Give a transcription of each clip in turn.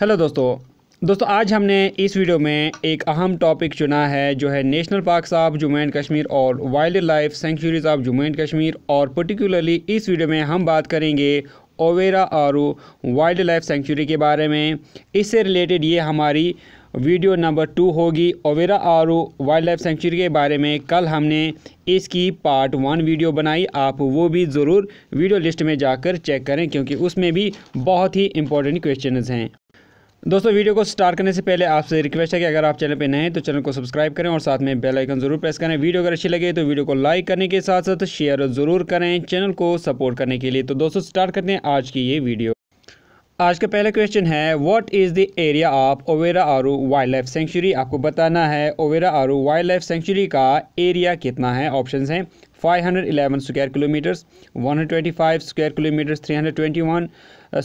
hello दोस्तों दोस्तों आज हमने इस वीडियो में एक अहम टॉपिक चुना है जो है national park of Jammu and Kashmir और wildlife sanctuaries of Jammu and Kashmir और पर्टिकुलरली इस वीडियो में हम बात करेंगे ओवेरा आरू वाइल्ड लाइफ सेंचुरी के बारे में इससे रिलेटेड ये हमारी वीडियो नंबर टू होगी ओवेरा आरू वाइल्ड लाइफ सेंचुरी के बारे में कल हमने इसकी पार्ट वन वीडियो बनाई आप वो भी ज़रूर वीडियो लिस्ट में जाकर चेक करें क्योंकि उसमें भी बहुत ही इंपॉर्टेंट क्वेश्चन हैं दोस्तों वीडियो को स्टार्ट करने से पहले आपसे रिक्वेस्ट है कि अगर आप चैनल पर नए हैं तो चैनल को सब्सक्राइब करें और साथ में बेल आइकन जरूर प्रेस करें वीडियो अगर अच्छी लगे तो वीडियो को लाइक करने के साथ साथ शेयर ज़रूर करें चैनल को सपोर्ट करने के लिए तो दोस्तों स्टार्ट करते हैं आज की ये वीडियो आज का पहला क्वेश्चन है what is the area of Overa Aaru wildlife sanctuary आपको बताना है ओवेरा आरू वाइल्ड लाइफ सेंचुरी का एरिया कितना है ऑप्शन हैं 511 square kilometres 125 square kilometres 321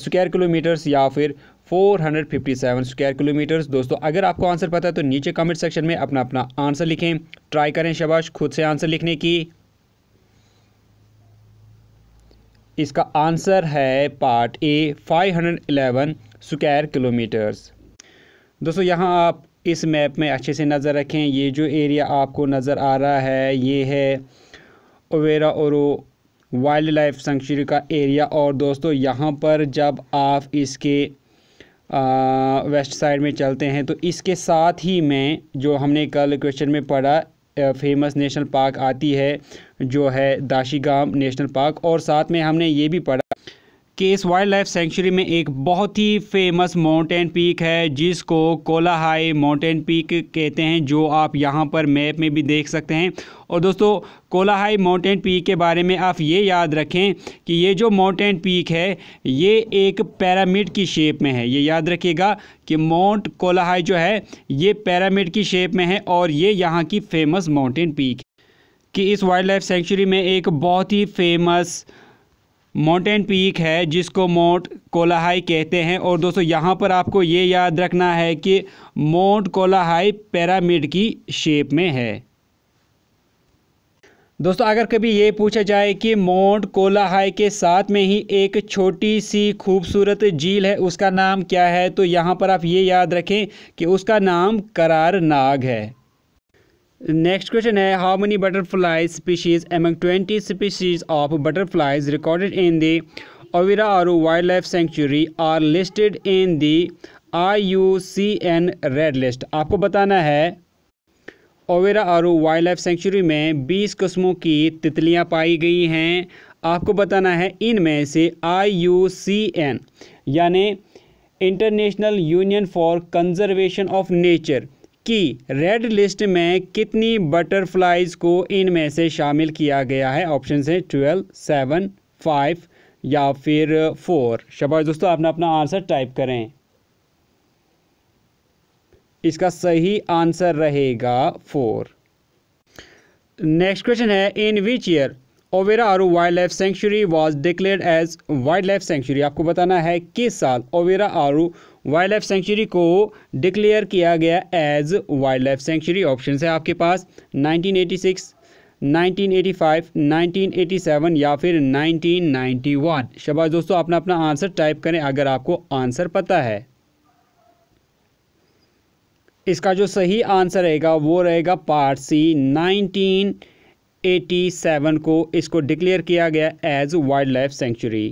square kilometres या फिर 457 स्क्वायर किलोमीटर्स दोस्तों अगर आपको आंसर पता है तो नीचे कमेंट सेक्शन में अपना अपना आंसर लिखें ट्राई करें शबाश खुद से आंसर लिखने की इसका आंसर है पार्ट ए 511 हंड्रेड किलोमीटर्स दोस्तों यहाँ आप इस मैप में अच्छे से नज़र रखें ये जो एरिया आपको नज़र आ रहा है ये है Overa Aru wildlife sanctuary का एरिया और दोस्तों यहाँ पर जब आप इसके वेस्ट साइड में चलते हैं तो इसके साथ ही में जो हमने कल क्वेश्चन में पढ़ा फेमस नेशनल पार्क आती है जो है दाशी नेशनल पार्क और साथ में हमने ये भी पढ़ा केस वाइल्ड लाइफ सेंचुरी में एक बहुत ही फेमस माउंटेन पीक है जिसको कोलाहाई माउंटेन पीक कहते हैं जो आप यहाँ पर मैप में भी देख सकते हैं और दोस्तों कोलाहाई माउंटेन पीक के बारे में आप ये याद रखें कि ये जो माउंटेन पीक है ये एक पैरामिड की शेप में है ये याद रखिएगा कि माउंट कोलाहाई जो है ये पैरामिड की शेप में है और ये यहाँ की फेमस माउंटेन पीक कि इस वाइल्ड लाइफ सेंचुरी में एक बहुत ही फेमस माउंटेन पीक है जिसको मोट कोलाहाई कहते हैं और दोस्तों यहाँ पर आपको ये याद रखना है कि मोट कोलाहाई पैरामिड की शेप में है दोस्तों अगर कभी ये पूछा जाए कि माउंट कोलाहाई के साथ में ही एक छोटी सी खूबसूरत झील है उसका नाम क्या है तो यहाँ पर आप ये याद रखें कि उसका नाम करार नाग है नेक्स्ट क्वेश्चन है how many butterfly species among twenty species of butterflies recorded in the ओविरारू wildlife sanctuary are listed in the I U C N red list आपको बताना है ओवेरा आरू वाइल्ड लाइफ सेंचुरी में 20 कस्मों की तितलियां पाई गई हैं आपको बताना है इनमें से आई यू सी एन यानी International Union for Conservation of Nature कि रेड लिस्ट में कितनी बटरफ्लाइज को इनमें से शामिल किया गया है ऑप्शन है ट्वेल्व सेवन फाइव या फिर फोर शबाश दोस्तों आपने अपना आंसर टाइप करें इसका सही आंसर रहेगा फोर नेक्स्ट क्वेश्चन है in which year Overa Aaru wildlife sanctuary was declare as wildlife sanctuary आपको बताना है किस साल ओवेरा आरू वाइल्ड लाइफ सेंचुरी को डिक्लेयर किया गया as wildlife sanctuary option है आपके पास 1986 1985, 1987 या फिर 1991 शबाज दोस्तों अपना अपना आंसर टाइप करें अगर आपको आंसर पता है इसका जो सही आंसर रहेगा वो रहेगा पार्ट सी 1987 को इसको डिक्लेयर किया गया एज वाइल्ड लाइफ सेंचुरी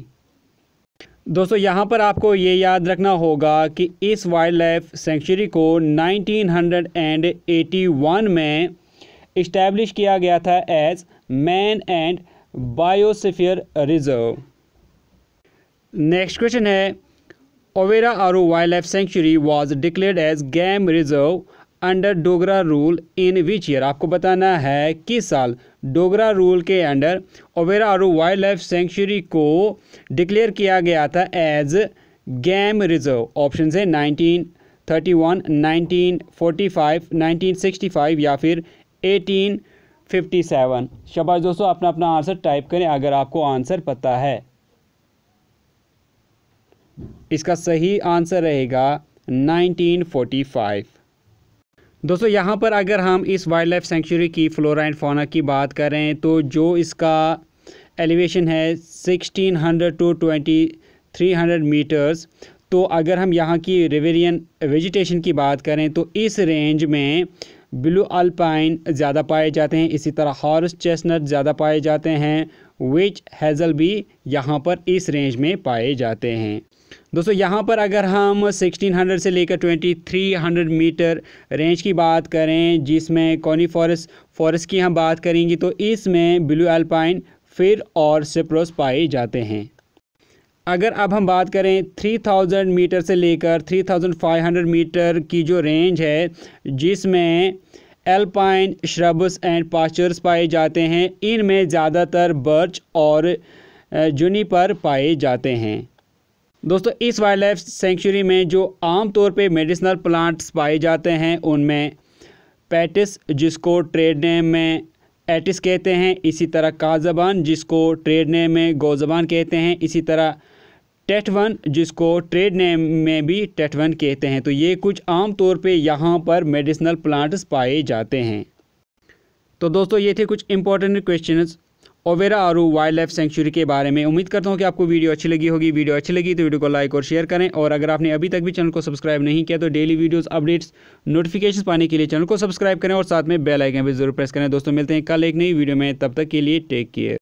दोस्तों यहाँ पर आपको ये याद रखना होगा कि इस वाइल्ड लाइफ सेंचुरी को 1981 में इस्टेब्लिश किया गया था as man and biosphere reserve next question है ओवेरा आरू wildlife sanctuary was declared as game reserve under Dogra rule in which year आपको बताना है किस साल डोगरा रूल के अंडर ओवेरा आरू वाइल्ड लाइफ सेंचुरी को डिक्लेयर किया गया था एज गेम रिजर्व ऑप्शन है nineteen thirty one nineteen forty five nineteen sixty five या फिर एटीन फिफ्टी सेवन शबाश दोस्तों अपना अपना आंसर टाइप करें अगर आपको आंसर पता है इसका सही आंसर रहेगा नाइनटीन फोर्टी फाइव दोस्तों यहाँ पर अगर हम इस वाइल्ड लाइफ सेंचुरी की फ्लोरा एंड फोना की बात करें तो जो इसका एलिवेशन है 1600 टू 2300 मीटर्स तो अगर हम यहाँ की रिवेरियन वेजिटेशन की बात करें तो इस रेंज में ब्लू अल्पाइन ज़्यादा पाए जाते हैं इसी तरह हॉर्स चेस्टनट ज़्यादा पाए जाते हैं विच हेज़ल भी यहाँ पर इस रेंज में पाए जाते हैं दोस्तों यहाँ पर अगर हम 1600 से लेकर 2300 मीटर रेंज की बात करें जिसमें कॉनी फॉरेस्ट फॉरेस्ट की हम बात करेंगे तो इसमें ब्लू अल्पाइन फिर और सिप्रोस पाए जाते हैं अगर अब हम बात करें 3000 मीटर से लेकर 3500 मीटर की जो रेंज है जिसमें एल्पाइन श्रब्स एंड पास्चर्स पाए जाते हैं इनमें ज़्यादातर बर्च और जुनीपर पाए जाते हैं दोस्तों इस वाइल्ड लाइफ सेंचुरी में जो आम तौर पे मेडिसिनल प्लांट्स पाए जाते हैं उनमें पैटिस जिसको ट्रेड नेम में एटिस कहते हैं इसी तरह काजबान जिसको ट्रेड नेम में गोजबान कहते हैं इसी तरह टेटवन जिसको ट्रेड नेम में भी टेटवन कहते हैं तो ये कुछ आम तौर पे यहाँ पर मेडिसिनल प्लांट्स पाए जाते हैं तो दोस्तों ये थे कुछ इंपॉर्टेंट क्वेश्चंस ओवेरा आरू वाइल्ड लाइफ सेंचुरी के बारे में उम्मीद करता हूँ कि आपको वीडियो अच्छी लगी होगी वीडियो अच्छी लगी तो वीडियो को लाइक और शेयर करें और अगर आपने अभी तक भी चैनल को सब्सक्राइब नहीं किया तो डेली वीडियोस अपडेट्स नोटिफिकेशन पाने के लिए चैनल को सब्सक्राइब करें और साथ में बेल आइकन भी जरूर प्रेस करें दोस्तों मिलते हैं कल एक नई वीडियो में तब तक के लिए टेक केयर